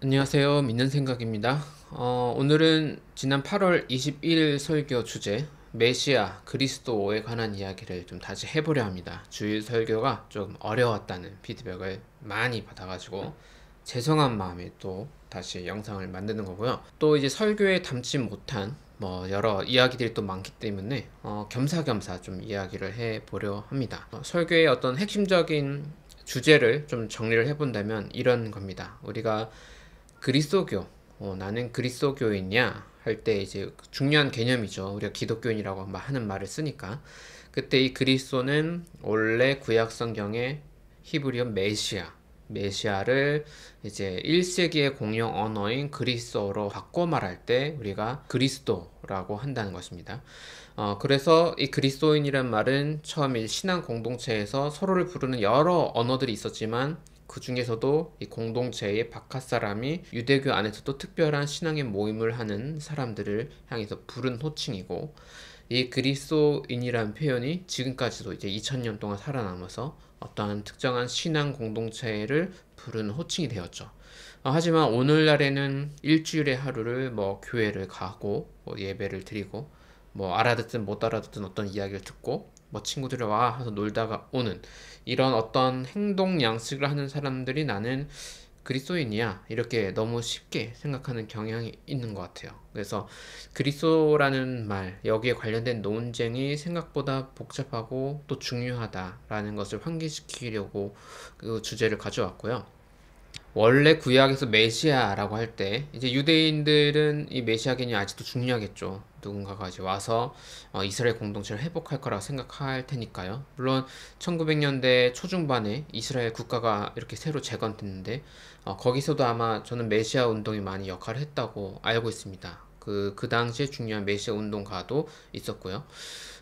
안녕하세요. 믿는 생각입니다. 어, 오늘은 지난 8월 21일 설교 주제 메시아 그리스도에 관한 이야기를 좀 다시 해보려 합니다. 주일 설교가 좀 어려웠다는 피드백을 많이 받아가지고 죄송한 마음에 또 다시 영상을 만드는 거고요. 또 이제 설교에 담지 못한 뭐 여러 이야기들이 또 많기 때문에 어, 겸사겸사 좀 이야기를 해보려 합니다. 어, 설교의 어떤 핵심적인 주제를 좀 정리를 해본다면 이런 겁니다. 우리가 그리스도교, 어, 나는 그리스도교인이야 할때 이제 중요한 개념이죠. 우리가 기독교인이라고 하는 말을 쓰니까 그때 이 그리스도는 원래 구약 성경의 히브리어 메시아, 메시아를 이제 1세기의 공용 언어인 그리스어로 바꿔 말할 때 우리가 그리스도라고 한다는 것입니다. 어, 그래서 이 그리스도인이란 말은 처음 신앙 공동체에서 서로를 부르는 여러 언어들이 있었지만 그 중에서도 이 공동체의 바깥 사람이 유대교 안에서도 특별한 신앙의 모임을 하는 사람들을 향해서 부른 호칭이고 이 그리스도인이라는 표현이 지금까지도 이제 2000년 동안 살아남아서 어떠한 특정한 신앙 공동체를 부른 호칭이 되었죠. 어, 하지만 오늘날에는 일주일의 하루를 뭐 교회를 가고 뭐 예배를 드리고 뭐 알아듣든 못 알아듣든 어떤 이야기를 듣고 뭐 친구들이 와서 놀다가 오는 이런 어떤 행동 양식을 하는 사람들이 나는 그리스도인이야 이렇게 너무 쉽게 생각하는 경향이 있는 것 같아요. 그래서 그리스도라는 말 여기에 관련된 논쟁이 생각보다 복잡하고 또 중요하다라는 것을 환기시키려고 그 주제를 가져왔고요. 원래 구약에서 메시아라고 할 때 이제 유대인들은 이 메시아 개념이 아직도 중요하겠죠. 누군가가 이제 와서 어, 이스라엘 공동체를 회복할 거라고 생각할 테니까요. 물론 1900년대 초중반에 이스라엘 국가가 이렇게 새로 재건됐는데 어, 거기서도 아마 저는 메시아 운동이 많이 역할을 했다고 알고 있습니다. 그, 그 당시에 중요한 메시아 운동가도 있었고요.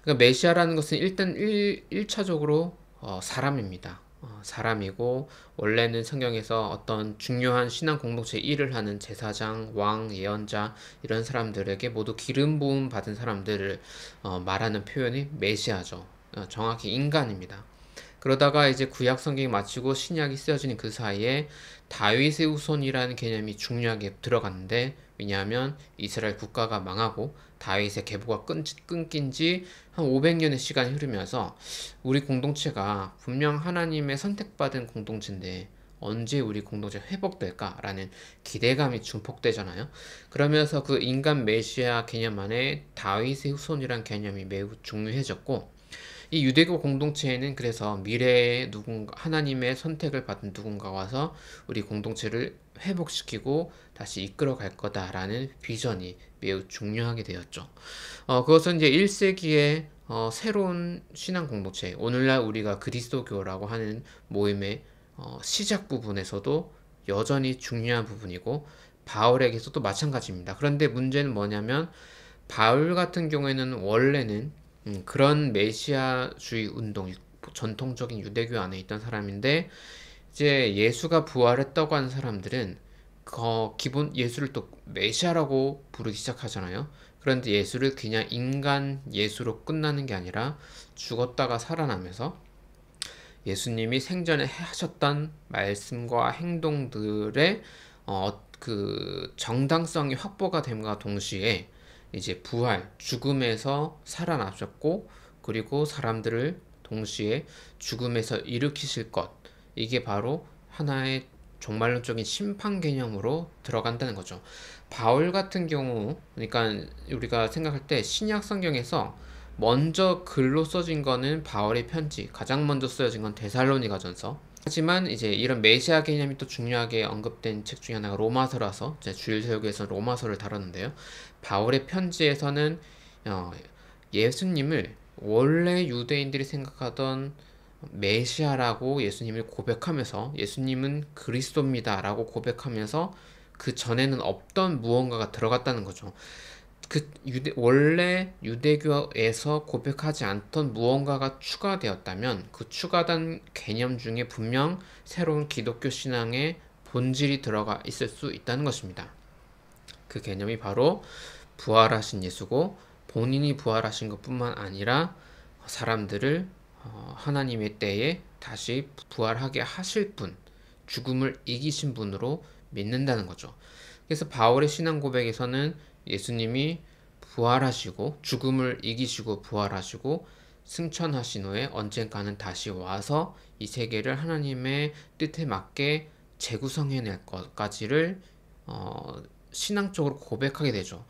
그러니까 메시아라는 것은 일단 일, 1차적으로 어, 사람입니다. 어, 사람이고 원래는 성경에서 어떤 중요한 신앙 공동체 일을 하는 제사장, 왕, 예언자 이런 사람들에게 모두 기름 부음 받은 사람들을 어, 말하는 표현이 메시아죠. 어, 정확히 인간입니다. 그러다가 이제 구약 성경이 마치고 신약이 쓰여지는 그 사이에 다윗의 후손이라는 개념이 중요하게 들어갔는데 왜냐하면 이스라엘 국가가 망하고 다윗의 계보가 끊, 긴지 한 500년의 시간이 흐르면서 우리 공동체가 분명 하나님의 선택받은 공동체인데 언제 우리 공동체 회복될까라는 기대감이 증폭되잖아요. 그러면서 그 인간 메시아 개념 안에 다윗의 후손이란 개념이 매우 중요해졌고 이 유대교 공동체에는 그래서 미래의 누군가 하나님의 선택을 받은 누군가 와서 우리 공동체를 회복시키고 다시 이끌어 갈 거다라는 비전이 매우 중요하게 되었죠. 어, 그것은 이제 1세기에 어, 새로운 신앙 공동체, 오늘날 우리가 그리스도교라고 하는 모임의 어, 시작 부분에서도 여전히 중요한 부분이고 바울에게서도 마찬가지입니다. 그런데 문제는 뭐냐면 바울 같은 경우에는 원래는 음, 그런 메시아주의 운동, 전통적인 유대교 안에 있던 사람인데 이제 예수가 부활했다고 하는 사람들은 그 기본 예수를 또 메시아라고 부르기 시작하잖아요. 그런데 예수를 그냥 인간 예수로 끝나는 게 아니라 죽었다가 살아나면서 예수님이 생전에 하셨던 말씀과 행동들의 어, 그 정당성이 확보가 됨과 동시에 이제 부활, 죽음에서 살아나셨고 그리고 사람들을 동시에 죽음에서 일으키실 것 이게 바로 하나의 종말론적인 심판 개념으로 들어간다는 거죠. 바울 같은 경우 그러니까 우리가 생각할 때 신약 성경에서 먼저 글로 써진 거는 바울의 편지, 가장 먼저 쓰여진 건 데살로니가전서. 하지만 이제 이런 메시아 개념이 또 중요하게 언급된 책 중에 하나가 로마서라서 제 주일 세우기에서 로마서를 다뤘는데요. 바울의 편지에서는 어, 예수님을 원래 유대인들이 생각하던 메시아라고 예수님을 고백하면서 예수님은 그리스도입니다라고 고백하면서 그 전에는 없던 무언가가 들어갔다는 거죠. 그 유대, 원래 유대교에서 고백하지 않던 무언가가 추가되었다면 그 추가된 개념 중에 분명 새로운 기독교 신앙의 본질이 들어가 있을 수 있다는 것입니다. 그 개념이 바로 부활하신 예수고 본인이 부활하신 것뿐만 아니라 사람들을 어, 하나님의 때에 다시 부활하게 하실 분, 죽음을 이기신 분으로 믿는다는 거죠. 그래서 바울의 신앙 고백에서는 예수님이 부활하시고 죽음을 이기시고 부활하시고 승천하신 후에 언젠가는 다시 와서 이 세계를 하나님의 뜻에 맞게 재구성해낼 것까지를 어, 신앙적으로 고백하게 되죠.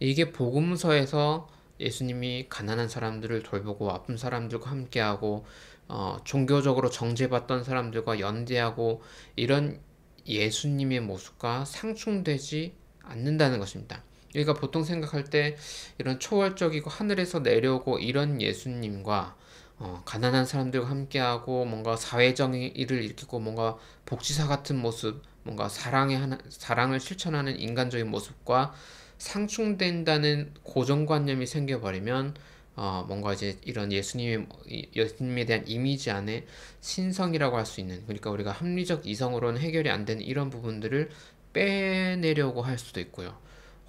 이게 복음서에서 예수님이 가난한 사람들을 돌보고 아픈 사람들과 함께하고 어, 종교적으로 정죄받던 사람들과 연대하고 이런 예수님의 모습과 상충되지 않는다는 것입니다. 우리가 보통 생각할 때 이런 초월적이고 하늘에서 내려오고 이런 예수님과 어, 가난한 사람들과 함께하고 뭔가 사회적인 일을 일으키고 뭔가 복지사 같은 모습, 뭔가 사랑의 하나, 사랑을 실천하는 인간적인 모습과 상충된다는 고정관념이 생겨버리면 어, 뭔가 이제 이런 예수님의 예수님에 대한 이미지 안에 신성이라고 할 수 있는 그러니까 우리가 합리적 이성으로는 해결이 안 되는 이런 부분들을 빼내려고 할 수도 있고요.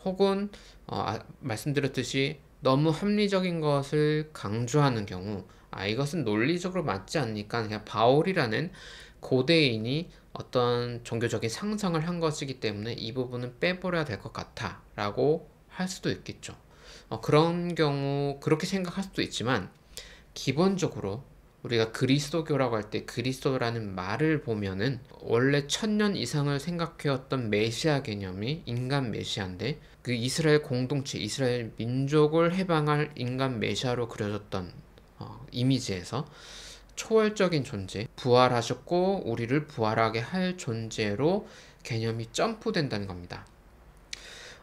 혹은 어, 아, 말씀드렸듯이 너무 합리적인 것을 강조하는 경우 아 이것은 논리적으로 맞지 않니까 그냥 바울이라는 고대인이 어떤 종교적인 상상을 한 것이기 때문에 이 부분은 빼버려야 될 것 같아 라고 할 수도 있겠죠. 어, 그런 경우 그렇게 생각할 수도 있지만 기본적으로 우리가 그리스도교라고 할 때 그리스도라는 말을 보면은 원래 천년 이상을 생각해왔던 메시아 개념이 인간 메시아인데 그 이스라엘 공동체 이스라엘 민족을 해방할 인간 메시아로 그려졌던 어, 이미지에서 초월적인 존재, 부활하셨고 우리를 부활하게 할 존재로 개념이 점프된다는 겁니다.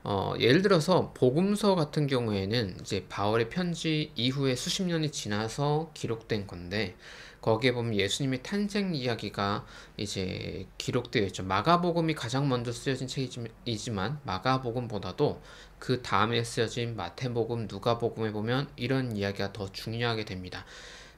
어, 예를 들어서 복음서 같은 경우에는 이제 바울의 편지 이후에 수십 년이 지나서 기록된 건데 거기에 보면 예수님의 탄생 이야기가 이제 기록되어 있죠. 마가복음이 가장 먼저 쓰여진 책이지만 마가복음보다도 그 다음에 쓰여진 마태복음, 누가복음에 보면 이런 이야기가 더 중요하게 됩니다.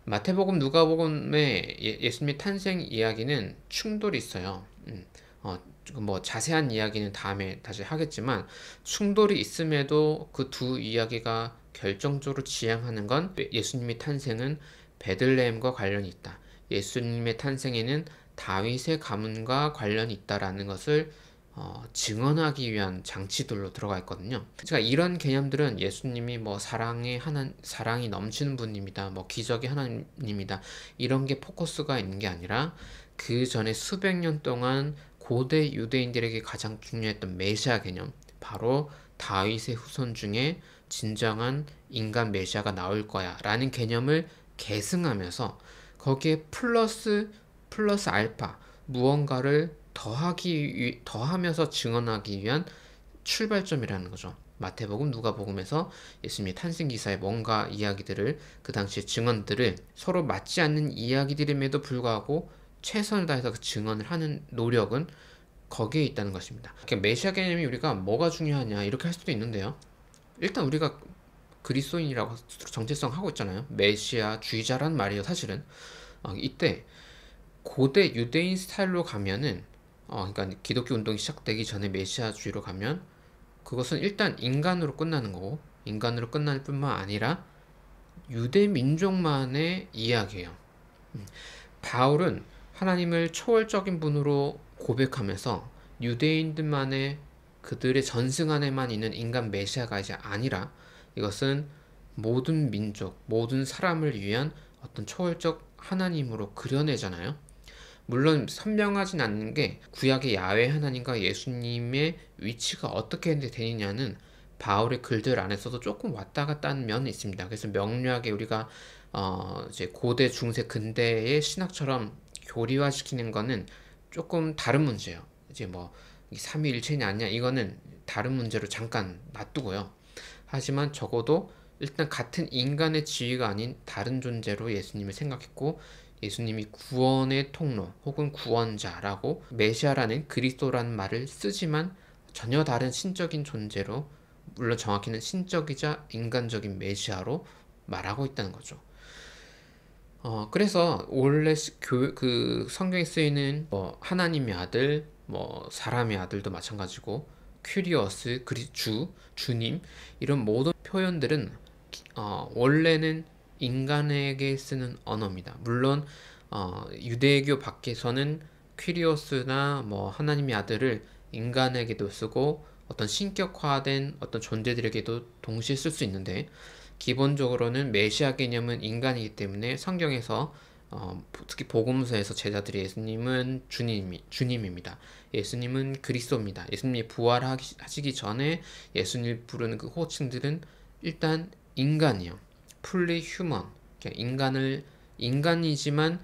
마태복음 누가복음의 예, 수님의 탄생 이야기는 충돌이 있어요. 음, 어, 그 뭐 자세한 이야기는 다음에 다시 하겠지만 충돌이 있음에도 그 두 이야기가 결정적으로 지향하는 건 예수님의 탄생은 베들레헴과 관련이 있다. 예수님의 탄생에는 다윗의 가문과 관련이 있다라는 것을 어, 증언하기 위한 장치들로 들어가 있거든요. 그러 이런 개념들은 예수님이 뭐 사랑의 하나 사랑이 넘치는 분입니다. 뭐 기적의 하나님입니다. 이런 게 포커스가 있는 게 아니라 그 전에 수백 년 동안 고대 유대인들에게 가장 중요했던 메시아 개념, 바로 다윗의 후손 중에 진정한 인간 메시아가 나올 거야라는 개념을 계승하면서 거기에 플러스 플러스 알파 무언가를 더하기 위, 더하면서 증언하기 위한 출발점이라는 거죠. 마태복음, 누가복음에서 예수님의 탄생 기사의 뭔가 이야기들을 그 당시의 증언들을 서로 맞지 않는 이야기들임에도 불구하고 최선을 다해서 그 증언을 하는 노력은 거기에 있다는 것입니다. 그러니까 메시아 개념이 우리가 뭐가 중요하냐 이렇게 할 수도 있는데요. 일단 우리가 그리스도인이라고 정체성 하고 있잖아요. 메시아 주의자란 말이에요. 사실은 어, 이때 고대 유대인 스타일로 가면은 어, 그러니까 기독교 운동이 시작되기 전에 메시아주의로 가면 그것은 일단 인간으로 끝나는 거고 인간으로 끝날 뿐만 아니라 유대 민족만의 이야기예요. 음, 바울은 하나님을 초월적인 분으로 고백하면서 유대인들만의 그들의 전승 안에만 있는 인간 메시아가 이제 아니라 이것은 모든 민족, 모든 사람을 위한 어떤 초월적 하나님으로 그려내잖아요. 물론 선명하진 않는 게 구약의 야외 하나님과 예수님의 위치가 어떻게 되느냐는 바울의 글들 안에서도 조금 왔다 갔다 하는 면이 있습니다. 그래서 명료하게 우리가 어 이제 고대, 중세, 근대의 신학처럼 교리화시키는 거는 조금 다른 문제예요. 이제 뭐 삼위일체냐 아니냐 이거는 다른 문제로 잠깐 놔두고요. 하지만 적어도 일단 같은 인간의 지위가 아닌 다른 존재로 예수님을 생각했고 예수님이 구원의 통로 혹은 구원자라고 메시아라는 그리스도라는 말을 쓰지만 전혀 다른 신적인 존재로 물론 정확히는 신적이자 인간적인 메시아로 말하고 있다는 거죠. 어, 그래서 원래 그 성경에 쓰이는 뭐 하나님의 아들, 뭐 사람의 아들도 마찬가지고 큐리어스, 그리 주, 주님 이런 모든 표현들은 어, 원래는 인간에게 쓰는 언어입니다. 물론 어, 유대교 밖에서는 퀴리오스나 뭐 하나님의 아들을 인간에게도 쓰고 어떤 신격화된 어떤 존재들에게도 동시에 쓸 수 있는데 기본적으로는 메시아 개념은 인간이기 때문에 성경에서 어, 특히 복음서에서 제자들이 예수님은 주님이, 주님입니다. 예수님은 그리스도입니다. 예수님이 부활하시기 전에 예수님 부르는 그 호칭들은 일단 인간이요. 풀리 휴먼 인간을 인간이지만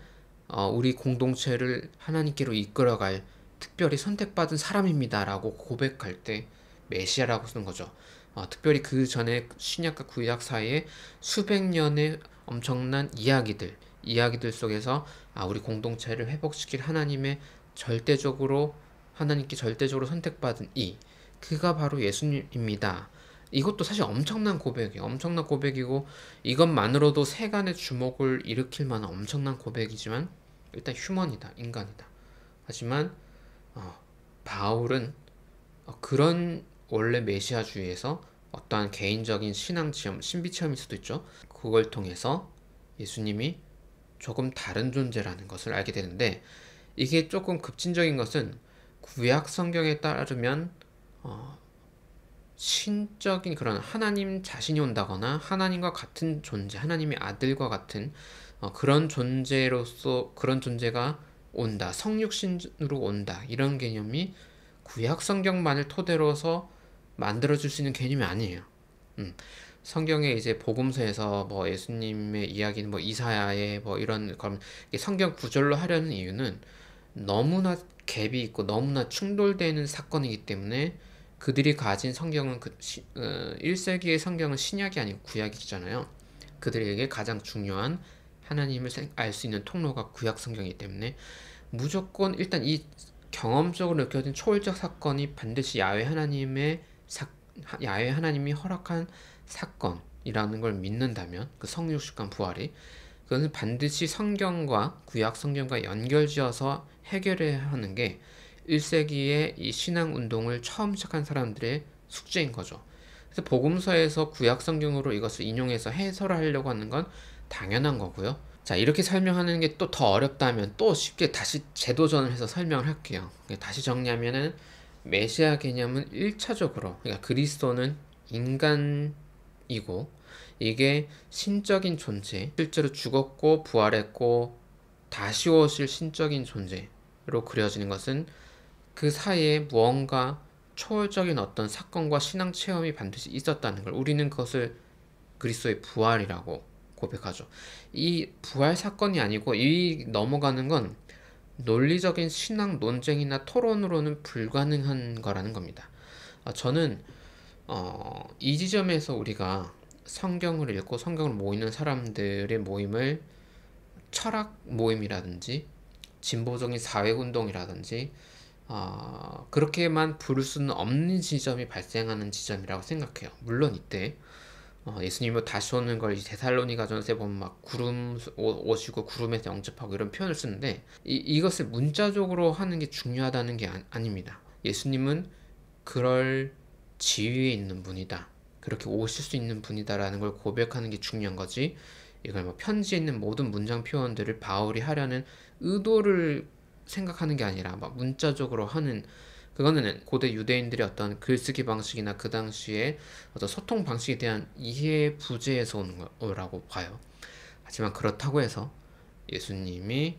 어, 우리 공동체를 하나님께로 이끌어갈 특별히 선택받은 사람입니다라고 고백할 때 메시아라고 쓰는 거죠. 어, 특별히 그 전에 신약과 구약 사이에 수백 년의 엄청난 이야기들 이야기들 속에서 아, 우리 공동체를 회복시킬 하나님의 절대적으로 하나님께 절대적으로 선택받은 이 그가 바로 예수님입니다. 이것도 사실 엄청난 고백이에요. 엄청난 고백이고 이것만으로도 세간의 주목을 일으킬 만한 엄청난 고백이지만 일단 휴먼이다, 인간이다. 하지만 어, 바울은 어, 그런 원래 메시아주의에서 어떠한 개인적인 신앙 체험, 신비 체험일 수도 있죠. 그걸 통해서 예수님이 조금 다른 존재라는 것을 알게 되는데 이게 조금 급진적인 것은 구약 성경에 따르면 어, 신적인 그런 하나님 자신이 온다거나 하나님과 같은 존재, 하나님의 아들과 같은 어, 그런 존재로서 그런 존재가 온다, 성육신으로 온다 이런 개념이 구약 성경만을 토대로서 만들어질수 있는 개념이 아니에요. 음. 성경에 이제 복음서에서 뭐 예수님의 이야기는 뭐 이사야의 뭐 이런 그럼 성경 구절로 하려는 이유는 너무나 갭이 있고 너무나 충돌되는 사건이기 때문에 그들이 가진 성경은 그 시, 어, 1세기의 성경은 신약이 아니고 구약이잖아요. 그들에게 가장 중요한 하나님을 알 수 있는 통로가 구약 성경이기 때문에 무조건 일단 이 경험적으로 느껴진 초월적 사건이 반드시 야외 하나님의 사, 야외 하나님이 허락한 사건이라는 걸 믿는다면 그 성육식간 부활이 그것은 반드시 성경과 구약 성경과 연결지어서 해결해야 하는 게 1세기에 이 신앙 운동을 처음 시작한 사람들의 숙제인 거죠. 그래서 복음서에서 구약 성경으로 이것을 인용해서 해설을 하려고 하는 건 당연한 거고요. 자, 이렇게 설명하는 게 또 더 어렵다면 또 쉽게 다시 재도전을 해서 설명을 할게요. 다시 정리하면은 메시아 개념은 1차적으로 그러니까 그리스도는 인간이고 이게 신적인 존재, 실제로 죽었고 부활했고 다시 오실 신적인 존재로 그려지는 것은 그 사이에 무언가 초월적인 어떤 사건과 신앙 체험이 반드시 있었다는 걸 우리는 그것을 그리스도의 부활이라고 고백하죠. 이 부활 사건이 아니고 이 넘어가는 건 논리적인 신앙 논쟁이나 토론으로는 불가능한 거라는 겁니다. 어, 저는 어, 이 지점에서 우리가 성경을 읽고 성경을 모이는 사람들의 모임을 철학 모임이라든지 진보적인 사회운동이라든지 어, 그렇게만 부를 수는 없는 지점이 발생하는 지점이라고 생각해요. 물론 이때 어, 예수님을 다시 오는 걸 데살로니가 전세 보면 막 구름 오시고 구름에서 영접하고 이런 표현을 쓰는데 이, 이것을 문자적으로 하는 게 중요하다는 게 아, 닙니다 예수님은 그럴 지위에 있는 분이다. 그렇게 오실 수 있는 분이다라는 걸 고백하는 게 중요한 거지. 이걸 뭐 편지에 있는 모든 문장 표현들을 바울이 하려는 의도를 생각하는 게 아니라 막 문자적으로 하는 그거는 고대 유대인들의 어떤 글쓰기 방식이나 그 당시에 어떤 소통 방식에 대한 이해 부재에서 오는 거라고 봐요. 하지만 그렇다고 해서 예수님이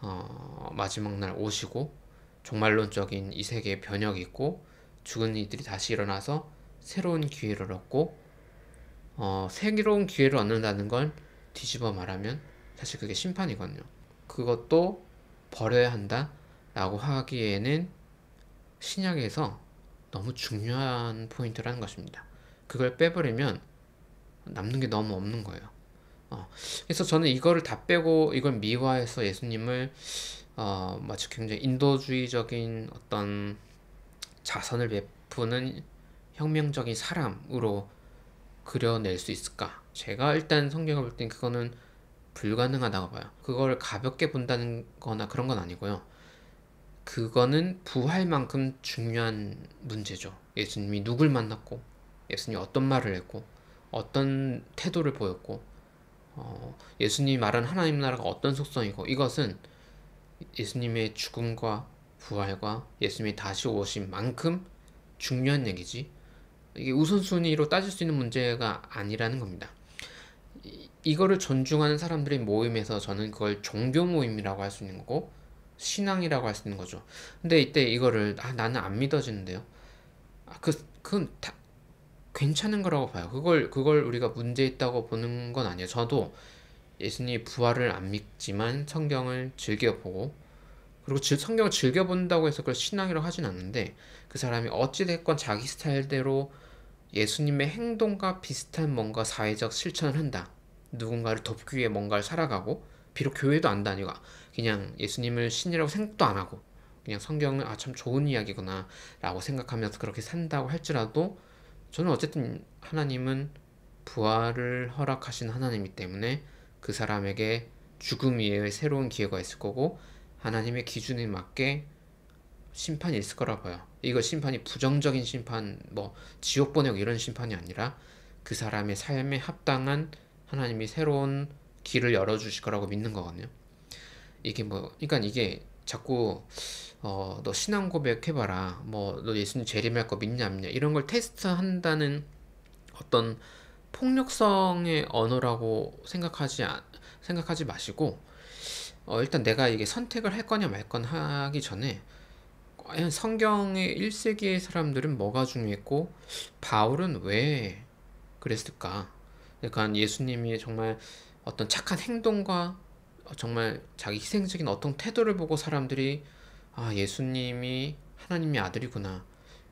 어, 마지막 날 오시고 종말론적인 이 세계의 변혁이 있고 죽은 이들이 다시 일어나서 새로운 기회를 얻고 어, 새로운 기회를 얻는다는 건 뒤집어 말하면 사실 그게 심판이거든요. 그것도 버려야 한다 라고 하기에는 신약에서 너무 중요한 포인트라는 것입니다. 그걸 빼버리면 남는 게 너무 없는 거예요. 어, 그래서 저는 이거를 다 빼고 이걸 미화해서 예수님을 어, 마치 굉장히 인도주의적인 어떤 자선을 베푸는 혁명적인 사람으로 그려낼 수 있을까? 제가 일단 성경을 볼땐 그거는 불가능하다고 봐요. 그걸 가볍게 본다는 거나 그런 건 아니고요. 그거는 부활 만큼 중요한 문제죠. 예수님이 누굴 만났고, 예수님이 어떤 말을 했고, 어떤 태도를 보였고, 어, 예수님이 말한 하나님 나라가 어떤 속성이고, 이것은 예수님의 죽음과 부활과 예수님이 다시 오신 만큼 중요한 얘기지, 이게 우선순위로 따질 수 있는 문제가 아니라는 겁니다. 이거를 존중하는 사람들이 모임에서 저는 그걸 종교 모임이라고 할 수 있는 거고 신앙이라고 할 수 있는 거죠. 근데 이때 이거를 아 나는 안 믿어지는데요. 아, 그 그건 다 괜찮은 거라고 봐요. 그걸 그걸 우리가 문제 있다고 보는 건 아니에요. 저도 예수님 부활을 안 믿지만 성경을 즐겨 보고 그리고 성경을 즐겨 본다고 해서 그걸 신앙이라고 하진 않는데 그 사람이 어찌 됐건 자기 스타일대로 예수님의 행동과 비슷한 뭔가 사회적 실천을 한다. 누군가를 돕기 위해 뭔가를 살아가고 비록 교회도 안 다니고 그냥 예수님을 신이라고 생각도 안 하고 그냥 성경은아참 좋은 이야기구나 라고 생각하면서 그렇게 산다고 할지라도 저는 어쨌든 하나님은 부활을 허락하신 하나님이기 때문에 그 사람에게 죽음 이외의 새로운 기회가 있을 거고 하나님의 기준에 맞게 심판이 있을 거라고요. 이거 심판이 부정적인 심판, 뭐 지옥 보내고 이런 심판이 아니라 그 사람의 삶에 합당한 하나님이 새로운 길을 열어주실 거라고 믿는 거거든요. 이게 뭐, 그러니까 이게 자꾸 어, 너 신앙 고백해봐라, 뭐 너 예수님 재림할 거 믿냐 믿냐 이런 걸 테스트한다는 어떤 폭력성의 언어라고 생각하지 생각하지 마시고 어, 일단 내가 이게 선택을 할 거냐 말건 하기 전에 성경의 1세기의 사람들은 뭐가 중요했고 바울은 왜 그랬을까? 그러니까 예수님이 정말 어떤 착한 행동과 정말 자기 희생적인 어떤 태도를 보고 사람들이 아 예수님이 하나님의 아들이구나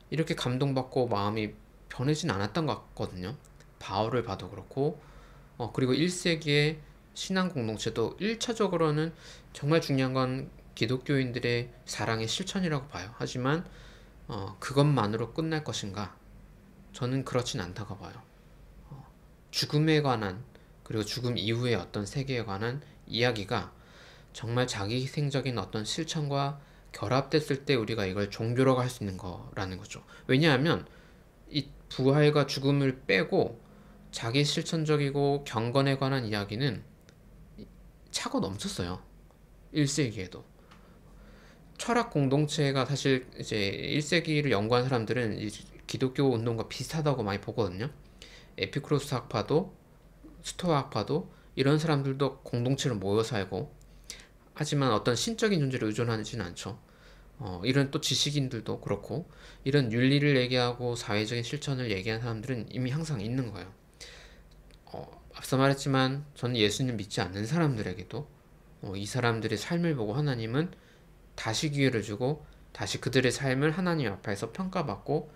이렇게 감동받고 마음이 변해진 않았던 것 같거든요. 바울을 봐도 그렇고 어, 그리고 1세기의 신앙 공동체도 1차적으로는 정말 중요한 건 기독교인들의 사랑의 실천이라고 봐요. 하지만 어, 그것만으로 끝날 것인가? 저는 그렇진 않다고 봐요. 어, 죽음에 관한 그리고 죽음 이후의 어떤 세계에 관한 이야기가 정말 자기 희생적인 어떤 실천과 결합됐을 때 우리가 이걸 종교라고 할 수 있는 거라는 거죠. 왜냐하면 이 부활과 죽음을 빼고 자기 실천적이고 경건에 관한 이야기는 차고 넘쳤어요. 일세기에도. 철학 공동체가 사실 이제 1세기를 연구한 사람들은 기독교 운동과 비슷하다고 많이 보거든요. 에피크로스 학파도 스토아 학파도 이런 사람들도 공동체로 모여 살고 하지만 어떤 신적인 존재를 의존하지는 않죠. 어, 이런 또 지식인들도 그렇고 이런 윤리를 얘기하고 사회적인 실천을 얘기하는 사람들은 이미 항상 있는 거예요. 어, 앞서 말했지만 저는 예수님 믿지 않는 사람들에게도 어, 이 사람들의 삶을 보고 하나님은 다시 기회를 주고 다시 그들의 삶을 하나님 앞에서 평가받고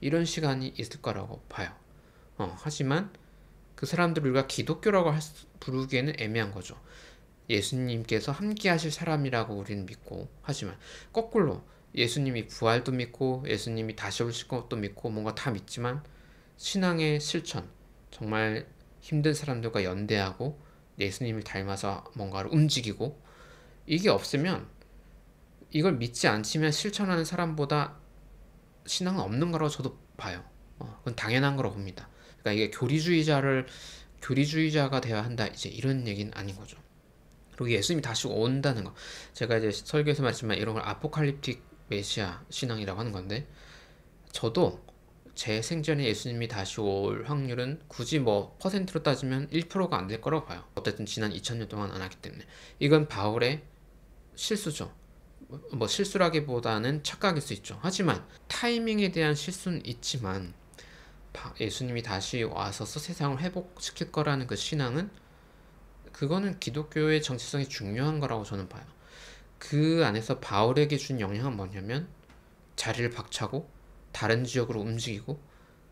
이런 시간이 있을 거라고 봐요. 어, 하지만 그 사람들을 우리가 기독교라고 수, 부르기에는 애매한 거죠. 예수님께서 함께 하실 사람이라고 우리는 믿고 하지만 거꾸로 예수님이 부활도 믿고 예수님이 다시 오실 것도 믿고 뭔가 다 믿지만 신앙의 실천 정말 힘든 사람들과 연대하고 예수님을 닮아서 뭔가를 움직이고 이게 없으면 이걸 믿지 않치면 실천하는 사람보다 신앙은 없는 거라고 저도 봐요. 어, 그건 당연한 거라고 봅니다. 그러니까 이게 교리주의자를 교리주의자가 되어야 한다 이제 이런 얘기는 아닌 거죠. 그리고 예수님이 다시 온다는 거. 제가 이제 설교에서 말했지만 이런 걸 아포칼립틱 메시아 신앙이라고 하는 건데 저도 제 생전에 예수님이 다시 올 확률은 굳이 뭐 퍼센트로 따지면 1%가 안 될 거라고 봐요. 어쨌든 지난 2000년 동안 안 하기 때문에 이건 바울의 실수죠. 뭐 실수라기보다는 착각일 수 있죠. 하지만 타이밍에 대한 실수는 있지만 예수님이 다시 와서 세상을 회복시킬 거라는 그 신앙은 그거는 기독교의 정체성이 중요한 거라고 저는 봐요. 그 안에서 바울에게 준 영향은 뭐냐면 자리를 박차고 다른 지역으로 움직이고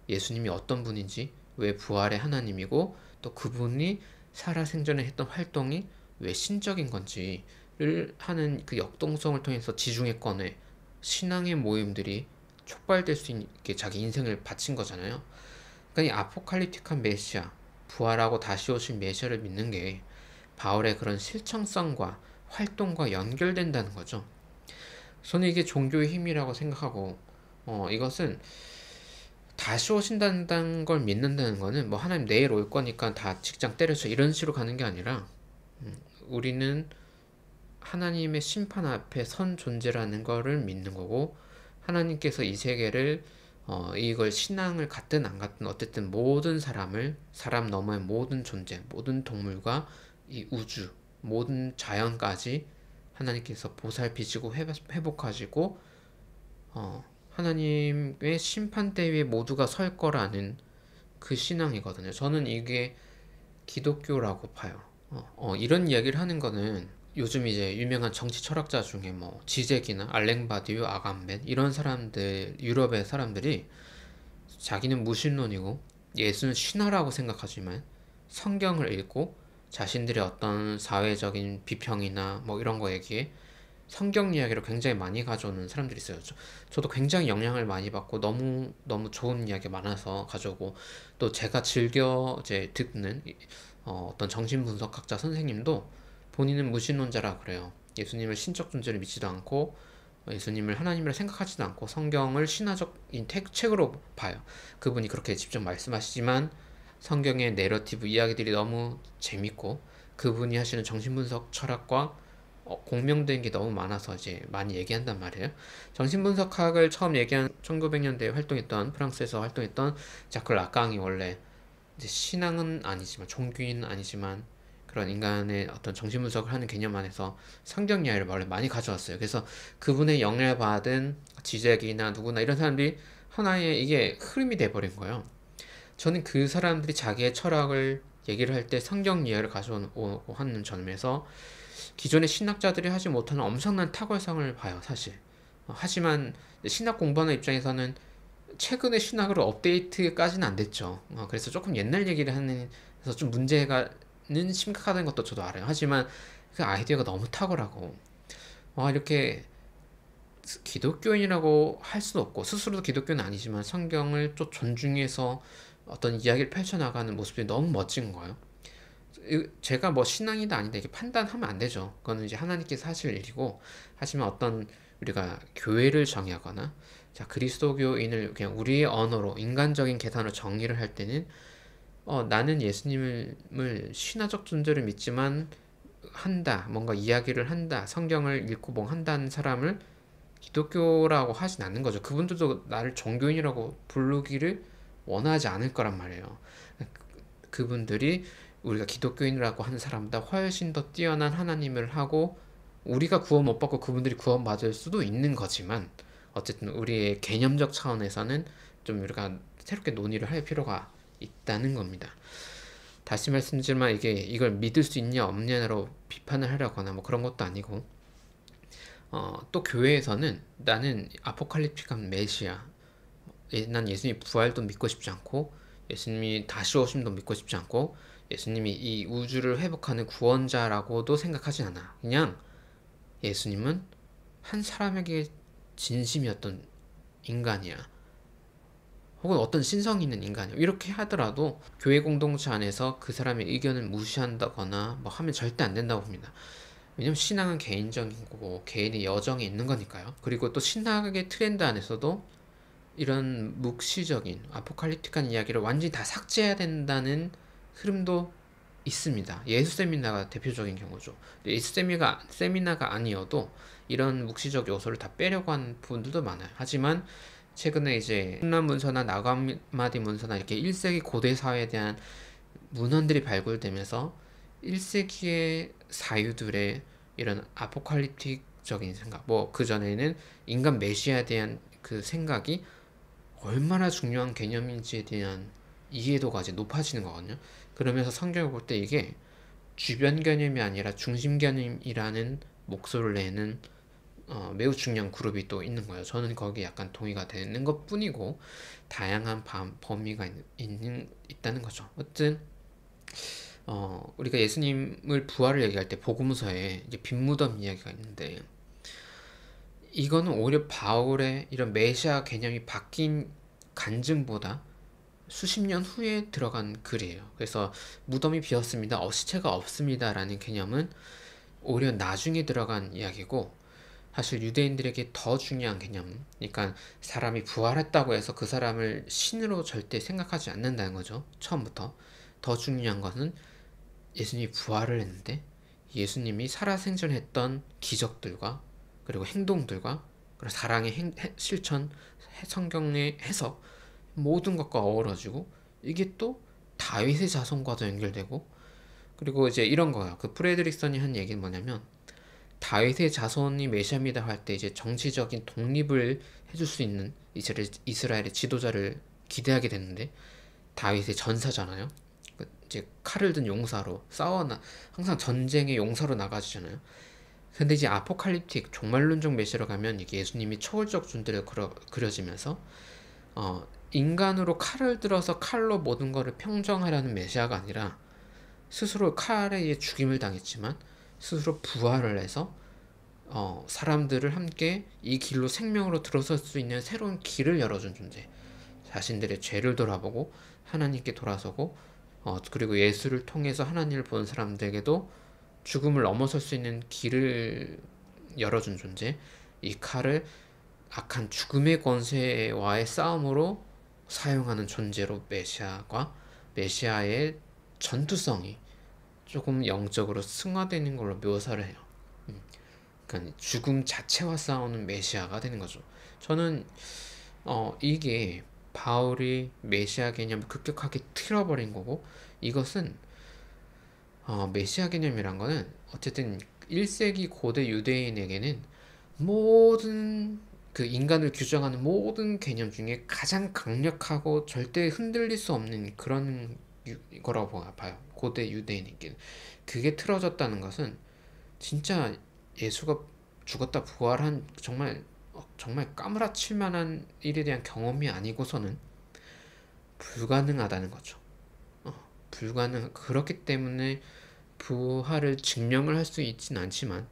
예수님이 어떤 분인지 왜 부활의 하나님이고 또 그분이 살아생전에 했던 활동이 왜 신적인 건지 를 하는 그 역동성을 통해서 지중해권의 신앙의 모임들이 촉발될 수 있게 자기 인생을 바친 거잖아요. 그러니까 이 아포칼립틱한 메시아, 부활하고 다시 오신 메시아를 믿는 게 바울의 그런 실천성과 활동과 연결된다는 거죠. 저는 이게 종교의 힘이라고 생각하고 어, 이것은 다시 오신다는 걸 믿는다는 거는 뭐 하나님 내일 올 거니까 다 직장 때려쳐 이런 식으로 가는 게 아니라 음, 우리는 하나님의 심판 앞에 선 존재라는 것을 믿는 거고 하나님께서 이 세계를 어, 이걸 신앙을 갖든 안 갖든 어쨌든 모든 사람을 사람 너머의 모든 존재 모든 동물과 이 우주 모든 자연까지 하나님께서 보살피시고 회복하시고 어, 하나님의 심판대 위에 모두가 설 거라는 그 신앙이거든요. 저는 이게 기독교라고 봐요. 어, 어, 이런 이야기를 하는 거는 요즘 이제 유명한 정치 철학자 중에 뭐지 z 이나 알랭 바디유, 아감벤 이런 사람들 유럽의 사람들이 자기는 무신론이고 예수는 신화라고 생각하지만 성경을 읽고 자신들의 어떤 사회적인 비평이나 뭐 이런 거 얘기에 성경 이야기를 굉장히 많이 가져오는 사람들이 있어요. 저, 도 굉장히 영향을 많이 받고 너무 너무 좋은 이야기 많아서 가져오고 또 제가 즐겨 이제 듣는 어, 어떤 정신분석학자 선생님도 본인은 무신론자라 그래요. 예수님을 신적 존재를 믿지도 않고 예수님을 하나님을 생각하지도 않고 성경을 신화적인 책으로 봐요. 그분이 그렇게 직접 말씀하시지만 성경의 내러티브 이야기들이 너무 재밌고 그분이 하시는 정신분석 철학과 어, 공명된 게 너무 많아서 이제 많이 얘기한단 말이에요. 정신분석학을 처음 얘기한 1900년대에 활동했던 프랑스에서 활동했던 자클 라캉이 원래 신앙은 아니지만 종교인 아니지만 그런 인간의 어떤 정신 분석을 하는 개념 안에서 성경 이야기를 원래 많이 가져왔어요. 그래서 그분의 영향을 받은 지적이나 누구나 이런 사람들이 하나의 이게 흐름이 돼버린 거예요. 저는 그 사람들이 자기의 철학을 얘기를 할 때 성경 이해를 가져오고 하는 점에서 기존의 신학자들이 하지 못하는 엄청난 탁월성을 봐요, 사실. 하지만 신학 공부하는 입장에서는 최근의 신학으로 업데이트까지는 안 됐죠. 어, 그래서 조금 옛날 얘기를 하는 그래서 좀 문제가 는 심각하다는 것도 저도 알아요. 하지만 그 아이디어가 너무 탁월하고 와 이렇게 기독교인이라고 할 수는 없고 스스로도 기독교는 아니지만 성경을 좀 존중해서 어떤 이야기를 펼쳐나가는 모습이 너무 멋진 거예요. 제가 뭐 신앙이다 아니다 이렇게 판단하면 안 되죠. 그거는 이제 하나님께서 하실 일이고 하지만 어떤 우리가 교회를 정의하거나 자 그리스도교인을 그냥 우리의 언어로 인간적인 계산으로 정의를 할 때는 어, 나는 예수님을 신화적 존재를 믿지만 한다, 뭔가 이야기를 한다, 성경을 읽고 뭐 한다는 사람을 기독교라고 하진 않는 거죠. 그분들도 나를 종교인이라고 부르기를 원하지 않을 거란 말이에요. 그분들이 우리가 기독교인이라고 하는 사람보다 훨씬 더 뛰어난 하나님을 하고 우리가 구원 못 받고 그분들이 구원 받을 수도 있는 거지만 어쨌든 우리의 개념적 차원에서는 좀 우리가 새롭게 논의를 할 필요가 있다는 겁니다. 다시 말씀드리지만 이게 이걸 믿을 수 있냐 없냐로 비판을 하려거나 뭐 그런 것도 아니고 어, 또 교회에서는 나는 아포칼립틱한 메시아 예, 난 예수님이 부활도 믿고 싶지 않고 예수님이 다시 오심도 믿고 싶지 않고 예수님이 이 우주를 회복하는 구원자라고도 생각하지 않아 그냥 예수님은 한 사람에게 진심이었던 인간이야 혹은 어떤 신성 있는 인간 이렇게 하더라도 교회 공동체 안에서 그 사람의 의견을 무시한다거나 뭐 하면 절대 안 된다고 봅니다. 왜냐면 신앙은 개인적인 거고 개인의 여정이 있는 거니까요. 그리고 또 신학의 트렌드 안에서도 이런 묵시적인 아포칼립틱한 이야기를 완전히 다 삭제해야 된다는 흐름도 있습니다. 예수 세미나가 대표적인 경우죠. 예수 세미가, 세미나가 아니어도 이런 묵시적 요소를 다 빼려고 하는 분들도 많아요. 하지만 최근에 이제 훈란 문서나 나가마디 문서나 이렇게 1세기 고대 사회에 대한 문헌들이 발굴되면서 1세기의 사유들의 이런 아포칼립틱적인 생각, 뭐 그전에는 인간 메시아에 대한 그 생각이 얼마나 중요한 개념인지에 대한 이해도가 이제 높아지는 거거든요. 그러면서 성경을 볼 때 이게 주변 개념이 아니라 중심 개념이라는 목소리를 내는 어, 매우 중요한 그룹이 또 있는 거예요. 저는 거기 약간 동의가 되는 것 뿐이고 다양한 밤, 범위가 있는, 있다는 거죠. 어쨌든 어, 우리가 예수님을 부활을 얘기할 때 복음서에 이제 빈무덤 이야기가 있는데 이거는 오히려 바울의 이런 메시아 개념이 바뀐 간증보다 수십 년 후에 들어간 글이에요. 그래서 무덤이 비었습니다. 어, 시체가 없습니다라는 개념은 오히려 나중에 들어간 이야기고 사실 유대인들에게 더 중요한 개념, 그러니까 사람이 부활했다고 해서 그 사람을 신으로 절대 생각하지 않는다는 거죠. 처음부터 더 중요한 것은 예수님이 부활을 했는데 예수님이 살아생전했던 기적들과 그리고 행동들과 그리고 사랑의 행, 실천, 성경의 해석 모든 것과 어우러지고 이게 또 다윗의 자손과도 연결되고 그리고 이제 이런 거예요. 그 프레드릭슨이 한 얘기는 뭐냐면 다윗의 자손이 메시아입니다 할 때 이제 정치적인 독립을 해줄 수 있는 이스라엘, 이스라엘의 지도자를 기대하게 됐는데 다윗의 전사잖아요. 그 이제 칼을 든 용사로 싸워나 항상 전쟁의 용사로 나가시잖아요. 근데 이제 아포칼립틱 종말론적 메시로 가면 이게 예수님이 초월적 존재를 그려, 그려지면서 어, 인간으로 칼을 들어서 칼로 모든 것을 평정하라는 메시아가 아니라 스스로 칼에 죽임을 당했지만 스스로 부활을 해서 어, 사람들을 함께 이 길로 생명으로 들어설 수 있는 새로운 길을 열어준 존재. 자신들의 죄를 돌아보고 하나님께 돌아서고 어, 그리고 예수를 통해서 하나님을 본 사람들에게도 죽음을 넘어설 수 있는 길을 열어준 존재. 이 칼을 악한 죽음의 권세와의 싸움으로 사용하는 존재로 메시아과 메시아의 전투성이 조금 영적으로 승화되는 걸로 묘사를 해요. 음. 그러니까 죽음 자체와 싸우는 메시아가 되는 거죠. 저는 어, 이게 바울이 메시아 개념을 급격하게 틀어버린 거고 이것은 어, 메시아 개념이란 거는 어쨌든 1세기 고대 유대인에게는 모든 그 인간을 규정하는 모든 개념 중에 가장 강력하고 절대 흔들릴 수 없는 그런 거라고 봐요. 고대 유대인에게 그게 틀어졌다는 것은 진짜 예수가 죽었다 부활한 정말 정말 까무라칠 만한 일에 대한 경험이 아니고서는 불가능하다는 거죠. 어, 불가능 그렇기 때문에 부활을 증명을 할 수 있진 않지만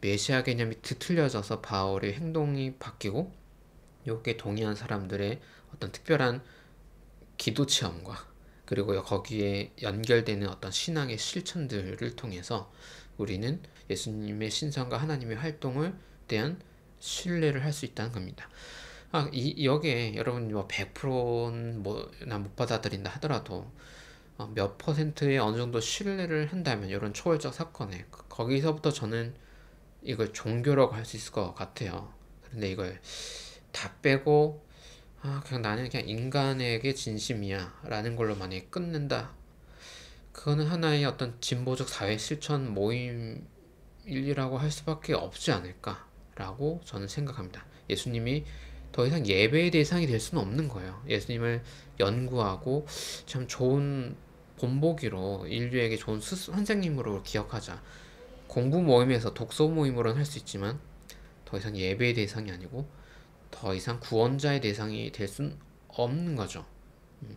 메시아 개념이 뒤틀려져서 바울의 행동이 바뀌고 요게 동의한 사람들의 어떤 특별한 기도 체험과 그리고 거기에 연결되는 어떤 신앙의 실천들을 통해서 우리는 예수님의 신성과 하나님의 활동을 대한 신뢰를 할 수 있다는 겁니다. 아, 이, 여기에 여러분 뭐1 0 0나못 받아들인다 하더라도 어, 몇 퍼센트의 어느 정도 신뢰를 한다면 이런 초월적 사건에 그, 거기서부터 저는 이걸 종교라고 할 수 있을 것 같아요. 그런데 이걸 다 빼고 아, 그냥 나는 그냥 인간에게 진심이야. 라는 걸로 만약에 끝낸다. 그거는 하나의 어떤 진보적 사회 실천 모임이라고 할 수밖에 없지 않을까라고 저는 생각합니다. 예수님이 더 이상 예배의 대상이 될 수는 없는 거예요. 예수님을 연구하고 참 좋은 본보기로 인류에게 좋은 스 선생님으로 기억하자. 공부 모임에서 독서 모임으로는 할 수 있지만 더 이상 예배의 대상이 아니고 더 이상 구원자의 대상이 될 순 없는 거죠. 음.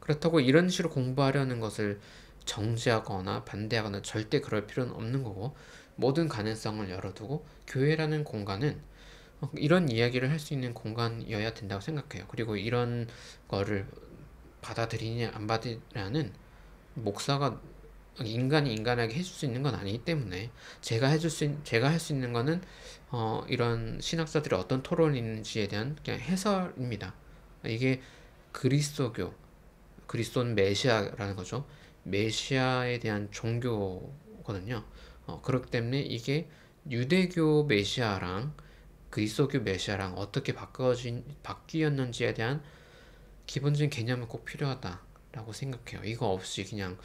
그렇다고 이런 식으로 공부하려는 것을 정지하거나 반대하거나 절대 그럴 필요는 없는 거고 모든 가능성을 열어두고 교회라는 공간은 어, 이런 이야기를 할 수 있는 공간이어야 된다고 생각해요. 그리고 이런 거를 받아들이냐 안 받으냐는 목사가 인간이 인간에게 해줄 수 있는 건 아니기 때문에 제가 해줄 수 있, 제가 할 수 있는 거는 어, 이런 신학자들이 어떤 토론인지에 대한 그냥 해설입니다. 이게 그리스도교 그리스도는 메시아라는 거죠. 메시아에 대한 종교거든요. 어, 그렇기 때문에 이게 유대교 메시아랑 그리스도교 메시아랑 어떻게 바꿔진 바뀌었는지에 대한 기본적인 개념은 꼭 필요하다라고 생각해요. 이거 없이 그냥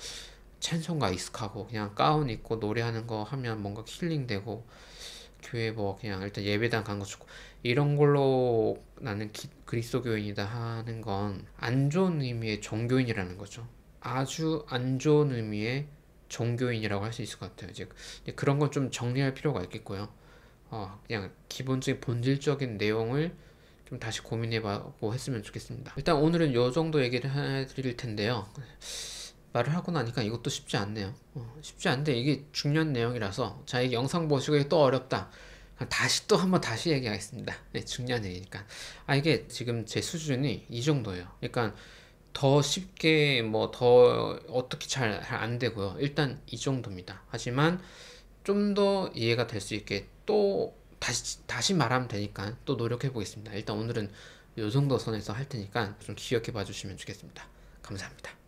찬송가 익숙하고 그냥 가운 입고 노래하는 거 하면 뭔가 힐링되고 교회 뭐 그냥 일단 예배당 간 거 좋고 이런 걸로 나는 기, 그리스도교인이다 하는 건 안 좋은 의미의 종교인이라는 거죠. 아주 안 좋은 의미의 종교인이라고 할 수 있을 것 같아요. 이제 그런 건 좀 정리할 필요가 있겠고요. 어, 그냥 기본적인 본질적인 내용을 좀 다시 고민해보고 했으면 좋겠습니다. 일단 오늘은 요 정도 얘기를 해드릴 텐데요. 말을 하고 나니까 이것도 쉽지 않네요. 어, 쉽지 않은데 이게 중요한 내용이라서 자이 영상 보시고 또 어렵다. 다시 또 한번 다시 얘기하겠습니다. 네, 중요한 얘기니까. 아 이게 지금 제 수준이 이 정도예요. 그러니까 더 쉽게 뭐 더 어떻게 잘 안 되고요. 일단 이 정도입니다. 하지만 좀 더 이해가 될 수 있게 또 다시 다시 말하면 되니까 또 노력해 보겠습니다. 일단 오늘은 요 정도 선에서 할 테니까 좀 기억해 봐 주시면 좋겠습니다. 감사합니다.